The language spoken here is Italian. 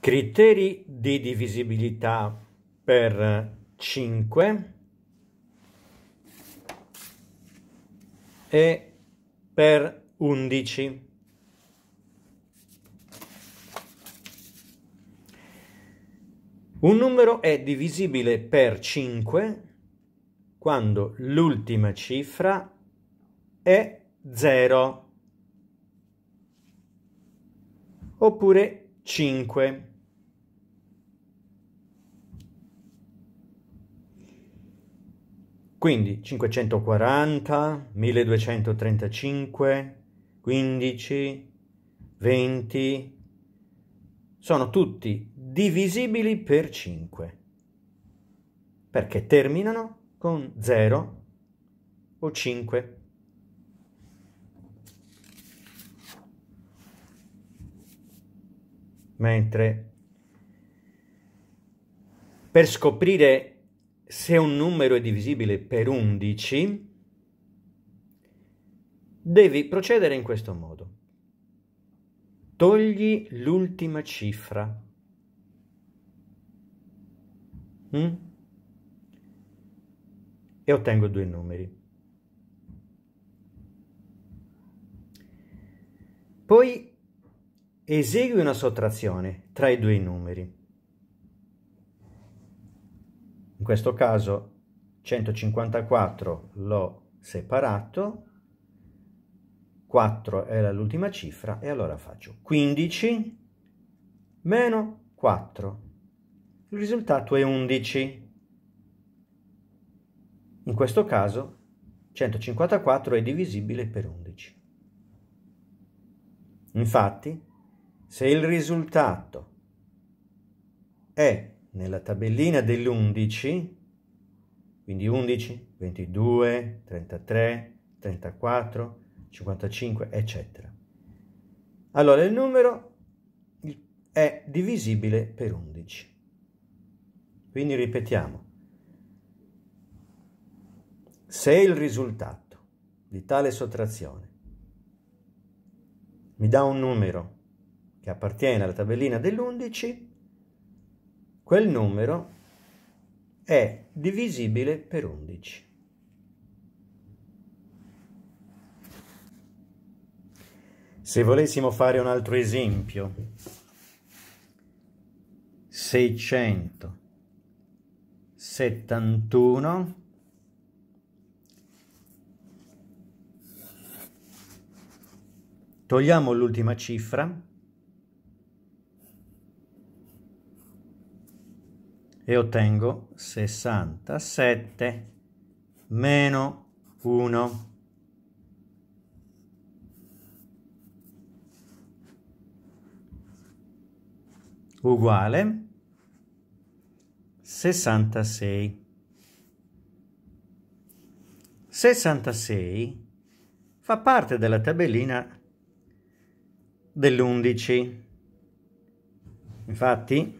Criteri di divisibilità per 5 e per 11. Un numero è divisibile per 5 quando l'ultima cifra è 0 oppure 5. Quindi 540, 1235, 15, 20, sono tutti divisibili per 5, perché terminano con 0 o 5. Mentre per scoprire se un numero è divisibile per 11, devi procedere in questo modo. Togli l'ultima cifra. Mm? E ottengo due numeri. Poi esegui una sottrazione tra i due numeri in questo caso 154 l'ho separato, 4 è l'ultima cifra e allora faccio 15 meno 4. Il risultato è 11. In questo caso 154 è divisibile per 11. Infatti, se il risultato è nella tabellina dell'11, quindi 11, 22, 33, 34, 55, eccetera. Allora il numero è divisibile per 11. Quindi ripetiamo, se il risultato di tale sottrazione mi dà un numero che appartiene alla tabellina dell'11, Quel numero è divisibile per 11. Se volessimo fare un altro esempio, 671 togliamo l'ultima cifra e ottengo 67 meno 1. uguale 66. 66 fa parte della tabellina dell'11. Infatti